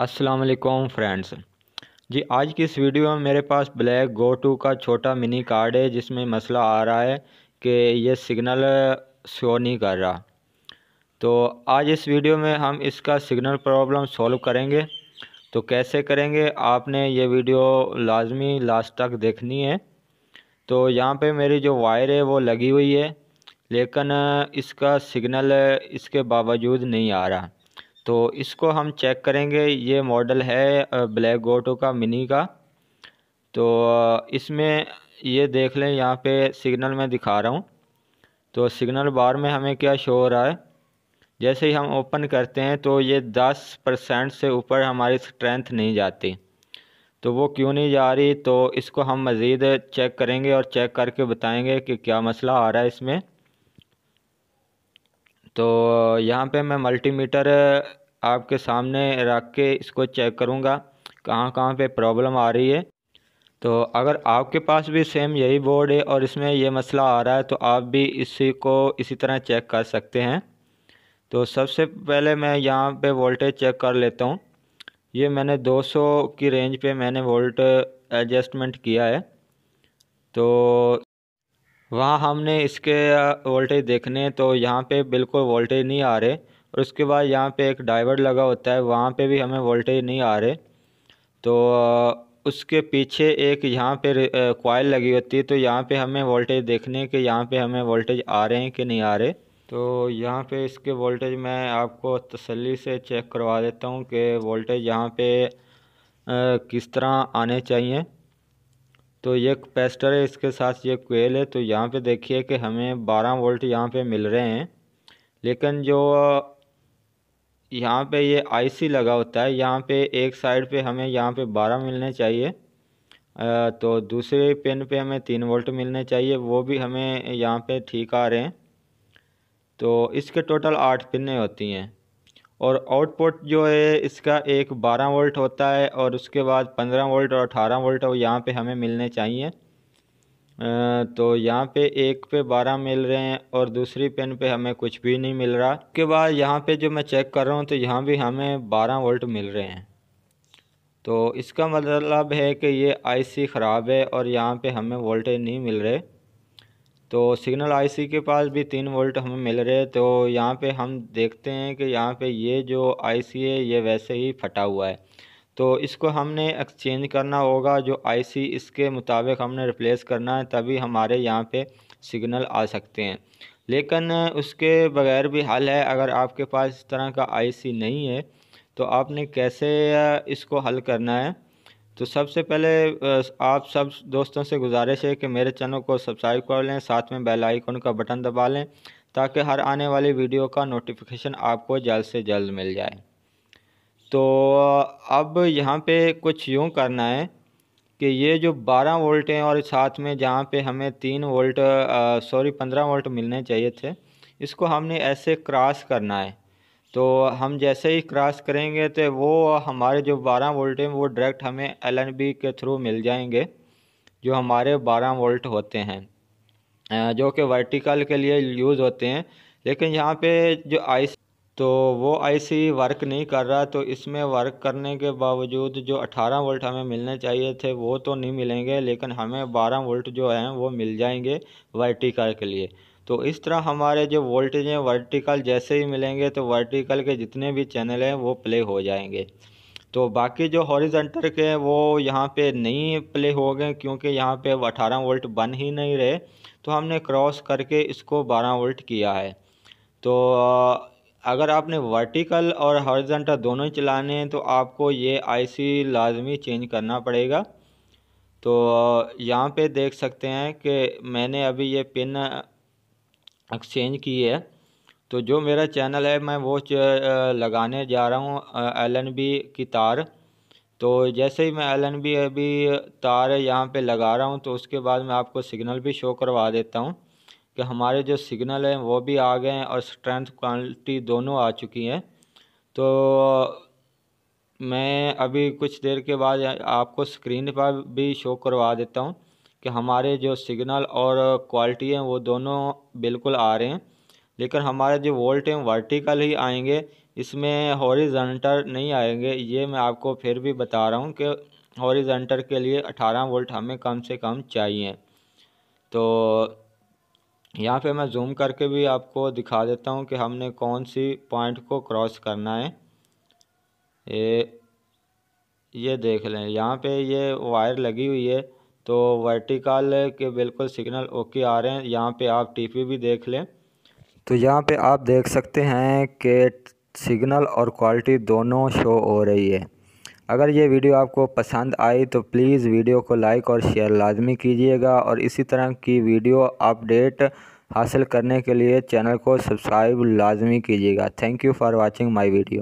असलकुम फ्रेंड्स जी आज की इस वीडियो में मेरे पास ब्लैक गो टू का छोटा मिनी कार्ड है जिसमें मसला आ रहा है कि ये सिग्नल शो नहीं कर रहा तो आज इस वीडियो में हम इसका सिग्नल प्रॉब्लम सॉल्व करेंगे तो कैसे करेंगे आपने ये वीडियो लाजमी लास्ट तक देखनी है तो यहाँ पे मेरी जो वायर है वो लगी हुई है लेकिन इसका सिग्नल इसके बावजूद नहीं आ रहा तो इसको हम चेक करेंगे ये मॉडल है ब्लैक गोटो का मिनी का तो इसमें ये देख लें यहाँ पे सिग्नल में दिखा रहा हूँ तो सिग्नल बार में हमें क्या शो हो रहा है जैसे ही हम ओपन करते हैं तो ये दस परसेंट से ऊपर हमारी स्ट्रेंथ नहीं जाती तो वो क्यों नहीं जा रही तो इसको हम मज़ीद चेक करेंगे और चेक करके बताएंगे कि क्या मसला आ रहा है इसमें तो यहाँ पे मैं मल्टीमीटर आपके सामने रख के इसको चेक करूँगा कहाँ कहाँ पे प्रॉब्लम आ रही है तो अगर आपके पास भी सेम यही बोर्ड है और इसमें यह मसला आ रहा है तो आप भी इसी को इसी तरह चेक कर सकते हैं तो सबसे पहले मैं यहाँ पे वोल्टेज चेक कर लेता हूँ ये मैंने 200 की रेंज पे मैंने वोल्ट एडजस्टमेंट किया है तो वहाँ हमने इसके वोल्टेज देखने तो यहाँ पे बिल्कुल वोल्टेज नहीं आ रहे और उसके बाद यहाँ पे एक डाइवर लगा होता है वहाँ पे भी हमें वोल्टेज नहीं आ रहे तो उसके पीछे एक यहाँ पे कॉयल लगी होती है तो यहाँ पे हमें वोल्टेज देखने के यहाँ पे हमें वोल्टेज आ रहे हैं कि नहीं आ रहे तो यहाँ पर इसके वोल्टेज मैं आपको तसली से चेक करवा देता हूँ कि वोल्टेज यहाँ पर किस तरह आने चाहिए तो ये कैपेसिटर है इसके साथ ये कोयल है तो यहाँ पे देखिए कि हमें 12 वोल्ट यहाँ पे मिल रहे हैं लेकिन जो यहाँ पे ये आईसी लगा होता है यहाँ पे एक साइड पे हमें यहाँ पे 12 मिलने चाहिए तो दूसरे पिन पे हमें तीन वोल्ट मिलने चाहिए वो भी हमें यहाँ पे ठीक आ रहे हैं तो इसके टोटल आठ पिनें होती हैं और आउटपुट जो है इसका एक 12 वोल्ट होता है और उसके बाद 15 वोल्ट और 18 वोल्ट और यहाँ पे हमें मिलने चाहिए तो यहाँ पे एक पे 12 मिल रहे हैं और दूसरी पेन पे हमें कुछ भी नहीं मिल रहा उसके बाद यहाँ पे जो मैं चेक कर रहा हूँ तो यहाँ भी हमें 12 वोल्ट मिल रहे हैं तो इसका मतलब है कि ये आईसी ख़राब है और यहाँ पे हमें वोल्टेज नहीं मिल रहे तो सिग्नल आईसी के पास भी तीन वोल्ट हमें मिल रहे हैं तो यहाँ पे हम देखते हैं कि यहाँ पे ये जो आईसी है ये वैसे ही फटा हुआ है तो इसको हमने एक्सचेंज करना होगा जो आईसी इसके मुताबिक हमने रिप्लेस करना है तभी हमारे यहाँ पे सिग्नल आ सकते हैं लेकिन उसके बगैर भी हल है अगर आपके पास इस तरह का आई नहीं है तो आपने कैसे इसको हल करना है तो सबसे पहले आप सब दोस्तों से गुजारिश है कि मेरे चैनल को सब्सक्राइब कर लें साथ में बेल आइकन का बटन दबा लें ताकि हर आने वाली वीडियो का नोटिफिकेशन आपको जल्द से जल्द मिल जाए तो अब यहाँ पे कुछ यूँ करना है कि ये जो 12 वोल्ट हैं और साथ में जहाँ पे हमें तीन वोल्ट सॉरी 15 वोल्ट मिलने चाहिए थे इसको हमने ऐसे क्रॉस करना है तो हम जैसे ही क्रॉस करेंगे तो वो हमारे जो 12 वोल्ट हैं वो डायरेक्ट हमें एल के थ्रू मिल जाएंगे जो हमारे 12 वोल्ट होते हैं जो कि वर्टिकल के लिए यूज़ होते हैं लेकिन यहाँ पे जो आई तो वो आईसी वर्क नहीं कर रहा तो इसमें वर्क करने के बावजूद जो 18 वोल्ट हमें मिलने चाहिए थे वो तो नहीं मिलेंगे लेकिन हमें 12 वोल्ट जो हैं वो मिल जाएंगे वर्टिकल के लिए तो इस तरह हमारे जो वोल्टेज हैं वर्टिकल जैसे ही मिलेंगे तो वर्टिकल के जितने भी चैनल हैं वो प्ले हो जाएंगे तो बाकी जो हॉरिजेंटल के हैं वो यहाँ पे नहीं प्ले हो गए क्योंकि यहाँ पे 18 वोल्ट बन ही नहीं रहे तो हमने क्रॉस करके इसको 12 वोल्ट किया है तो अगर आपने वर्टिकल और हॉरिजेंटल दोनों ही चलाने हैं तो आपको ये आईसी लाजमी चेंज करना पड़ेगा तो यहाँ पे देख सकते हैं कि मैंने अभी ये पिन एक्सचेंज की है तो जो मेरा चैनल है मैं वो लगाने जा रहा हूँ एलएनबी की तार तो जैसे ही मैं एलएनबी अभी तार यहाँ पे लगा रहा हूँ तो उसके बाद मैं आपको सिग्नल भी शो करवा देता हूँ कि हमारे जो सिग्नल हैं वो भी आ गए हैं और स्ट्रेंथ क्वालिटी दोनों आ चुकी हैं तो मैं अभी कुछ देर के बाद आपको स्क्रीन पर भी शो करवा देता हूँ कि हमारे जो सिग्नल और क्वालिटी हैं वो दोनों बिल्कुल आ रहे हैं लेकिन हमारे जो वोल्ट हैं वर्टिकल ही आएंगे इसमें हॉरिजेंटल नहीं आएंगे ये मैं आपको फिर भी बता रहा हूँ कि हॉरिजेंटल के लिए 18 वोल्ट हमें कम से कम चाहिए तो यहाँ पे मैं जूम करके भी आपको दिखा देता हूँ कि हमने कौन सी पॉइंट को क्रॉस करना है ये ये देख लें यहाँ पे ये वायर लगी हुई है तो वर्टिकल के बिल्कुल सिग्नल ओके आ रहे हैं यहाँ पे आप टी भी देख लें तो यहाँ पे आप देख सकते हैं कि सिग्नल और क्वालिटी दोनों शो हो रही है अगर ये वीडियो आपको पसंद आई तो प्लीज़ वीडियो को लाइक और शेयर लाजमी कीजिएगा और इसी तरह की वीडियो अपडेट हासिल करने के लिए चैनल को सब्सक्राइब लाजमी कीजिएगा thank you for watching my video